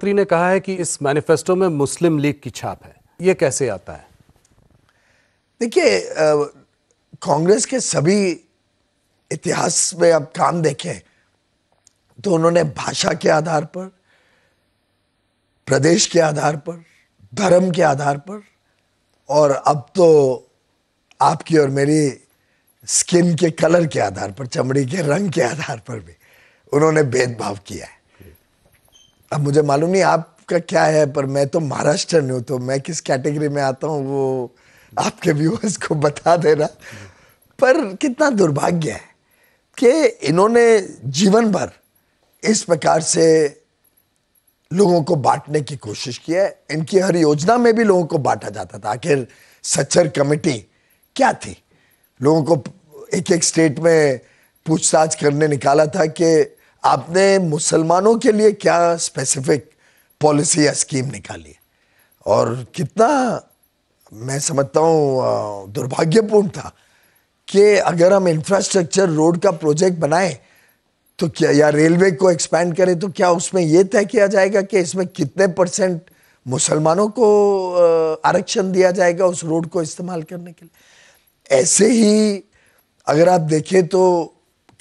मंत्री ने कहा है कि इस मैनिफेस्टो में मुस्लिम लीग की छाप है ये कैसे आता है देखिए कांग्रेस के सभी इतिहास में अब काम देखे तो उन्होंने भाषा के आधार पर प्रदेश के आधार पर धर्म के आधार पर और अब तो आपकी और मेरी स्किन के कलर के आधार पर चमड़ी के रंग के आधार पर भी उन्होंने भेदभाव किया है अब मुझे मालूम नहीं आपका क्या है पर मैं तो महाराष्ट्र हूँ तो मैं किस कैटेगरी में आता हूँ वो आपके व्यूअर्स को बता देना पर कितना दुर्भाग्य है कि इन्होंने जीवन भर इस प्रकार से लोगों को बांटने की कोशिश की है इनकी हर योजना में भी लोगों को बांटा जाता था आखिर सच्चर कमेटी क्या थी लोगों को एक एक स्टेट में पूछताछ करने निकाला था कि आपने मुसलमानों के लिए क्या स्पेसिफिक पॉलिसी या स्कीम निकाली और कितना मैं समझता हूँ दुर्भाग्यपूर्ण था कि अगर हम इंफ्रास्ट्रक्चर रोड का प्रोजेक्ट बनाएं तो क्या या रेलवे को एक्सपैंड करें तो क्या उसमें यह तय किया जाएगा कि इसमें कितने परसेंट मुसलमानों को आरक्षण दिया जाएगा उस रोड को इस्तेमाल करने के लिए ऐसे ही अगर आप देखें तो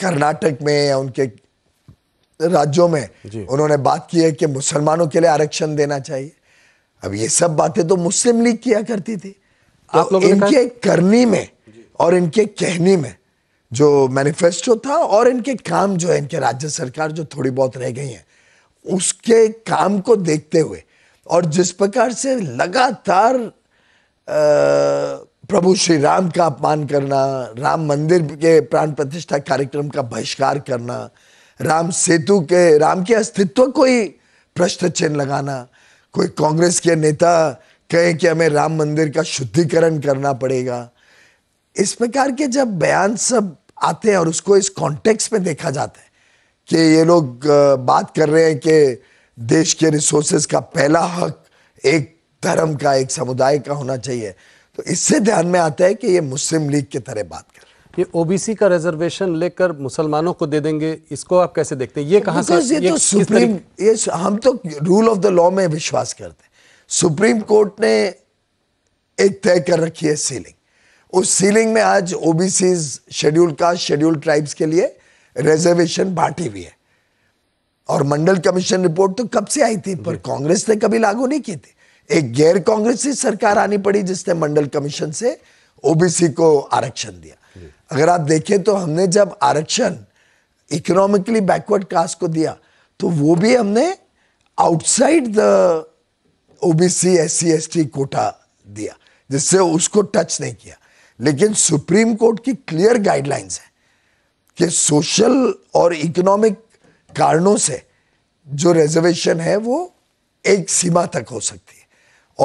कर्नाटक में या उनके राज्यों में उन्होंने बात की है कि मुसलमानों के लिए आरक्षण देना चाहिए अब ये सब बातें तो मुस्लिम लीग किया करती थी तो आप इनके करनी में और इनके कहने में जो मैनिफेस्टो था और इनके काम जो है इनके राज्य सरकार जो थोड़ी बहुत रह गई है उसके काम को देखते हुए और जिस प्रकार से लगातार प्रभु श्री राम का अपमान करना राम मंदिर के प्राण प्रतिष्ठा कार्यक्रम का बहिष्कार करना राम सेतु के राम के अस्तित्व को ही प्रश्न चिन्ह लगाना कोई कांग्रेस के नेता कहे कि हमें राम मंदिर का शुद्धिकरण करना पड़ेगा इस प्रकार के जब बयान सब आते हैं और उसको इस कॉन्टेक्स्ट में देखा जाता है कि ये लोग बात कर रहे हैं कि देश के रिसोर्सेज का पहला हक एक धर्म का एक समुदाय का होना चाहिए तो इससे ध्यान में आता है कि ये मुस्लिम लीग की तरह बात कर ये ओबीसी का रिजर्वेशन लेकर मुसलमानों को दे देंगे इसको आप कैसे देखते हैं ये कहाँ से ये तो सुप्रीम ये हम तो रूल ऑफ द लॉ में विश्वास करते हैं सुप्रीम कोर्ट ने एक तय कर रखी है सीलिंग उस सीलिंग में आज OBC schedule caste schedule tribes के लिए रिजर्वेशन बांटी हुई है और मंडल कमीशन रिपोर्ट तो कब से आई थी पर कांग्रेस ने कभी लागू नहीं की थी एक गैर कांग्रेसी सरकार आनी पड़ी जिसने मंडल कमीशन से ओबीसी को आरक्षण दिया अगर आप देखें तो हमने जब आरक्षण इकोनॉमिकली बैकवर्ड कास्ट को दिया तो वो भी हमने outside the OBC S C S T quota दिया जिससे उसको टच नहीं किया लेकिन सुप्रीम कोर्ट की क्लियर गाइडलाइंस है कि सोशल और इकोनॉमिक कारणों से जो रिजर्वेशन है वो एक सीमा तक हो सकती है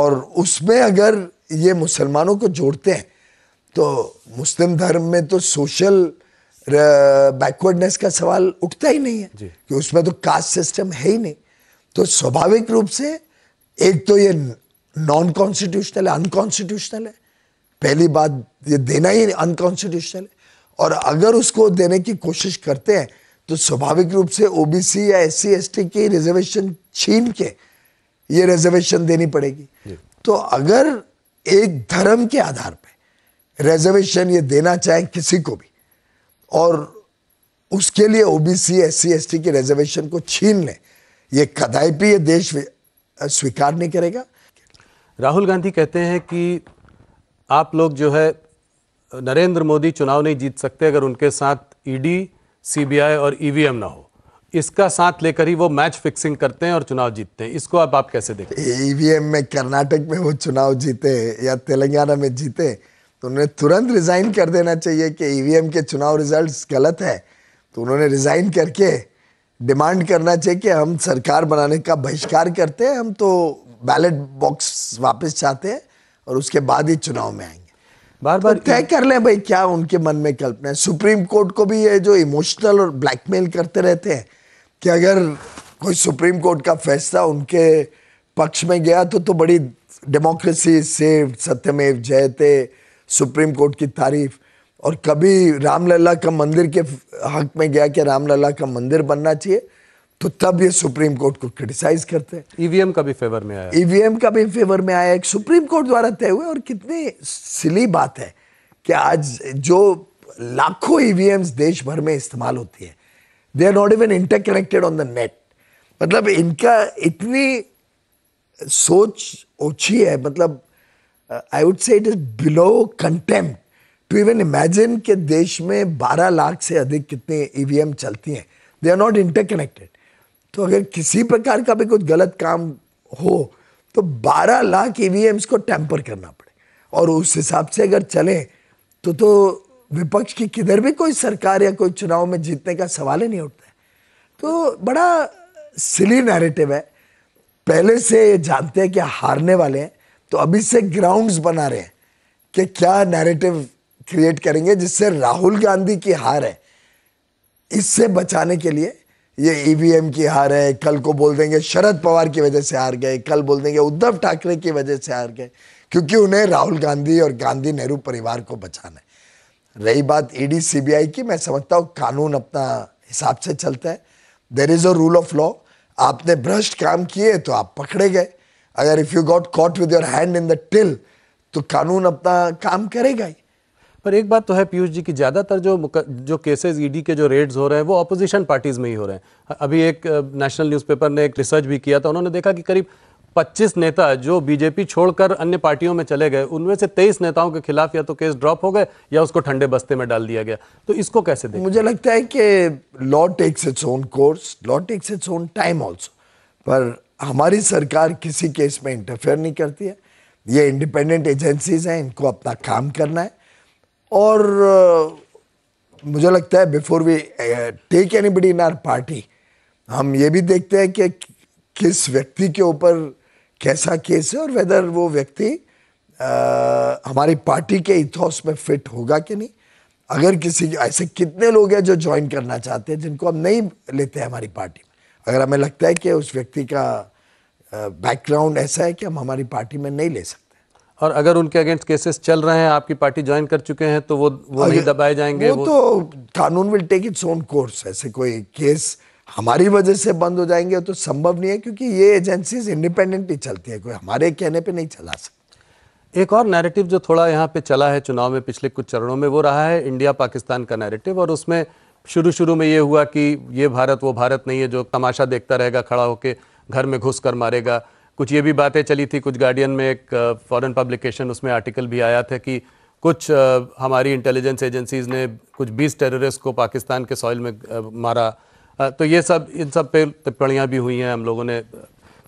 और उसमें अगर ये मुसलमानों को जोड़ते हैं तो मुस्लिम धर्म में तो सोशल बैकवर्डनेस का सवाल उठता ही नहीं है कि उसमें तो कास्ट सिस्टम है ही नहीं तो स्वाभाविक रूप से एक तो ये नॉन कॉन्स्टिट्यूशनल है अनकॉन्स्टिट्यूशनल है पहली बात ये देना ही अनकॉन्स्टिट्यूशनल है और अगर उसको देने की कोशिश करते हैं तो स्वाभाविक रूप से ओबीसी या एस सी एस टी की रिजर्वेशन छीन के ये रिजर्वेशन देनी पड़ेगी तो अगर एक धर्म के आधार रिजर्वेशन ये देना चाहें किसी को भी और उसके लिए ओबीसी एससी एसटी की रिजर्वेशन को छीन लें ये कदापि ये देश स्वीकार नहीं करेगा राहुल गांधी कहते हैं कि आप लोग जो है नरेंद्र मोदी चुनाव नहीं जीत सकते अगर उनके साथ ईडी e सीबीआई और ईवीएम e ना हो इसका साथ लेकर ही वो मैच फिक्सिंग करते हैं और चुनाव जीतते हैं इसको आप, आप कैसे देखते हैं ईवीएम e में कर्नाटक में वो चुनाव जीते या तेलंगाना में जीते तो उन्होंने तुरंत रिज़ाइन कर देना चाहिए कि ईवीएम e के चुनाव रिजल्ट्स गलत है तो उन्होंने रिज़ाइन करके डिमांड करना चाहिए कि हम सरकार बनाने का बहिष्कार करते हैं हम तो बैलेट बॉक्स वापस चाहते हैं और उसके बाद ही चुनाव में आएंगे बार तो बार तय कर लें भाई क्या उनके मन में कल्पना है सुप्रीम कोर्ट को भी ये जो इमोशनल और ब्लैकमेल करते रहते हैं कि अगर कोई सुप्रीम कोर्ट का फैसला उनके पक्ष में गया तो तो बड़ी डेमोक्रेसी सेव सत्यमेव जयते सुप्रीम कोर्ट की तारीफ और कभी रामलला का मंदिर के हक में गया कि रामलला का मंदिर बनना चाहिए तो तब ये सुप्रीम कोर्ट को क्रिटिसाइज करते हैं ईवीएम का भी फेवर में आया ईवीएम का भी फेवर में आया एक सुप्रीम कोर्ट द्वारा तय हुए और कितनी सिली बात है कि आज जो लाखों ईवीएम देश भर में इस्तेमाल होती है they are not even interconnected on the net मतलब इनका इतनी सोच ओछी है मतलब I would say it is below contempt to even imagine के देश में 12 लाख से अधिक कितने ईवीएम e चलती हैं दे आर नॉट इंटरकनेक्टेड तो अगर किसी प्रकार का भी कुछ गलत काम हो तो 12 लाख ईवीएम्स e को टैंपर करना पड़े और उस हिसाब से अगर चलें तो तो विपक्ष की किधर भी कोई सरकार या कोई चुनाव में जीतने का सवाल ही नहीं उठता है तो बड़ा सिली नैरेटिव है पहले से जानते हैं कि हारने वाले हैं तो अभी से ग्राउंड्स बना रहे हैं कि क्या नैरेटिव क्रिएट करेंगे जिससे राहुल गांधी की हार है इससे बचाने के लिए ये ईवीएम e की हार है कल को बोल देंगे शरद पवार की वजह से हार गए कल बोल देंगे उद्धव ठाकरे की वजह से हार गए क्योंकि उन्हें राहुल गांधी और गांधी नेहरू परिवार को बचाना है रही बात ईडी e सीबीआई की मैं समझता हूँ कानून अपना हिसाब से चलता है there is a rule of law आपने भ्रष्ट काम किए तो आप पकड़े गए अगर if you got caught with your hand in the till तो कानून अपना काम करेगा ही पर एक बात तो है पीयूष जी की ज़्यादातर जो जो केसेस ईडी e के जो रेड्स हो रहे हैं वो अपोजिशन पार्टीज़ में ही हो रहे हैं अभी एक नेशनल न्यूज़पेपर ने एक रिसर्च भी किया था उन्होंने देखा कि करीब 25 नेता जो बीजेपी छोड़कर अन्य पार्टियों में चले गए उनमें से 23 नेताओं के खिलाफ या तो केस ड्रॉप हो गए या उसको ठंडे बस्ते में डाल दिया गया तो इसको कैसे देखें? मुझे लगता है कि law takes its own course law takes its own time also पर हमारी सरकार किसी केस में इंटरफेयर नहीं करती है ये इंडिपेंडेंट एजेंसीज हैं इनको अपना काम करना है और मुझे लगता है before we take anybody in our party हम ये भी देखते हैं कि किस व्यक्ति के ऊपर कैसा केस है और वेदर वो व्यक्ति हमारी पार्टी के इथॉस में फिट होगा कि नहीं अगर किसी ऐसे कितने लोग हैं जो ज्वाइन करना चाहते हैं जिनको हम नहीं लेते हैं हमारी पार्टी में अगर हमें लगता है कि उस व्यक्ति का बैकग्राउंड ऐसा है कि हम हमारी पार्टी में नहीं ले सकते और अगर उनके अगेंस्ट केसेस चल रहे हैं आपकी पार्टी ज्वाइन कर चुके हैं तो वो वो नहीं दबाए जाएंगे वो, वो तो कानून will take its own course ऐसे कोई केस हमारी वजह से बंद हो जाएंगे तो संभव नहीं है क्योंकि ये एजेंसीज इंडिपेंडेंटली चलती है कोई हमारे कहने पे नहीं चला सकते एक और नैरेटिव जो थोड़ा यहाँ पे चला है चुनाव में पिछले कुछ चरणों में वो रहा है इंडिया पाकिस्तान का नैरेटिव और उसमें शुरू शुरू में ये हुआ कि ये भारत वो भारत नहीं है जो तमाशा देखता रहेगा खड़ा होकर घर में घुस कर मारेगा कुछ ये भी बातें चली थी कुछ गार्डियन में एक फॉरेन पब्लिकेशन उसमें आर्टिकल भी आया था कि कुछ हमारी इंटेलिजेंस एजेंसीज ने कुछ 20 टेररिस्ट को पाकिस्तान के सॉइल में मारा तो ये सब इन सब पे टिप्पणियाँ भी हुई हैं हम लोगों ने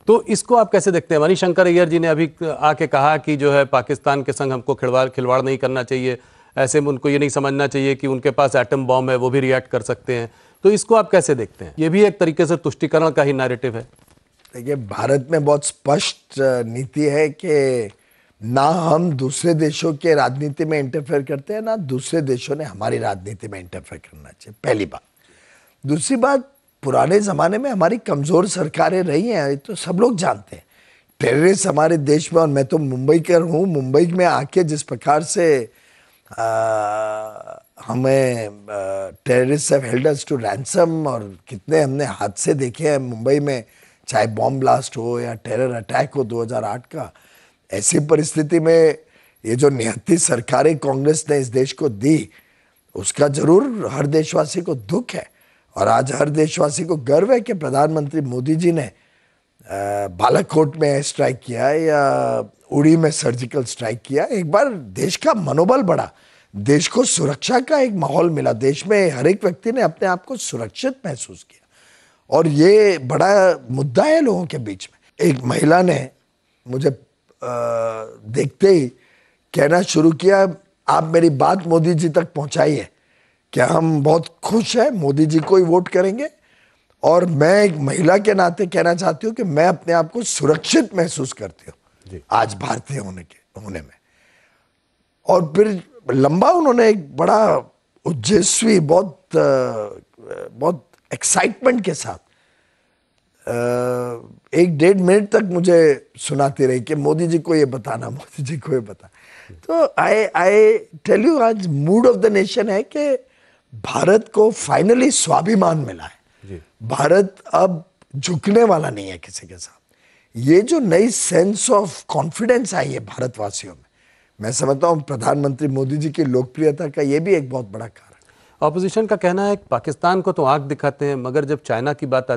तो इसको आप कैसे देखते हैं मनी शंकर अय्यर जी ने अभी आके कहा कि जो है पाकिस्तान के संग हमको खिलवाड़ खिलवाड़ नहीं करना चाहिए ऐसे में उनको ये नहीं समझना चाहिए कि उनके पास एटम बॉम्ब है वो भी रिएक्ट कर सकते हैं तो इसको आप कैसे देखते हैं ये भी एक तरीके से तुष्टिकरण का ही नैरेटिव है देखिए भारत में बहुत स्पष्ट नीति है कि ना हम दूसरे देशों के राजनीति में इंटरफेयर करते हैं ना दूसरे देशों ने हमारी राजनीति में इंटरफेयर करना चाहिए पहली बात दूसरी बात पुराने ज़माने में हमारी कमज़ोर सरकारें रही हैं ये तो सब लोग जानते हैं टेररिस्ट हमारे देश में और मैं तो मुंबई कर हूँ मुंबई में आके जिस प्रकार से आ, हमें टेररिस्ट हेल्डर्स टू रैंसम और कितने हमने हादसे देखे हैं मुंबई में चाहे बॉम्ब ब्लास्ट हो या टेरर अटैक हो 2008 का ऐसी परिस्थिति में ये जो निहत्ती सरकारें कांग्रेस ने इस देश को दी उसका जरूर हर देशवासी को दुख है और आज हर देशवासी को गर्व है कि प्रधानमंत्री मोदी जी ने बालाकोट में स्ट्राइक किया या उड़ी में सर्जिकल स्ट्राइक किया एक बार देश का मनोबल बढ़ा देश को सुरक्षा का एक माहौल मिला देश में हर एक व्यक्ति ने अपने आप को सुरक्षित महसूस किया और ये बड़ा मुद्दा है लोगों के बीच में एक महिला ने मुझे आ, देखते ही कहना शुरू किया आप मेरी बात मोदी जी तक पहुंचाई है क्या हम बहुत खुश हैं मोदी जी को ही वोट करेंगे और मैं एक महिला के नाते कहना चाहती हूँ कि मैं अपने आप को सुरक्षित महसूस करती हूँ आज भारतीय होने के होने में और फिर लंबा उन्होंने एक बड़ा उज्जस्वी बहुत बहुत एक्साइटमेंट के साथ एक डेढ़ मिनट तक मुझे सुनाती रही कि मोदी जी को ये बताना मोदी जी को ये बता तो आई आई टेल यू आज मूड ऑफ द नेशन है कि भारत को फाइनली स्वाभिमान मिला है भारत अब झुकने वाला नहीं है किसी के साथ ये जो नई सेंस ऑफ कॉन्फिडेंस आई है भारतवासियों में मैं समझता हूँ प्रधानमंत्री मोदी जी की लोकप्रियता का ये भी एक बहुत बड़ा कारण अपोजिशन का कहना है पाकिस्तान को तो आंख दिखाते हैं मगर जब चाइना की बात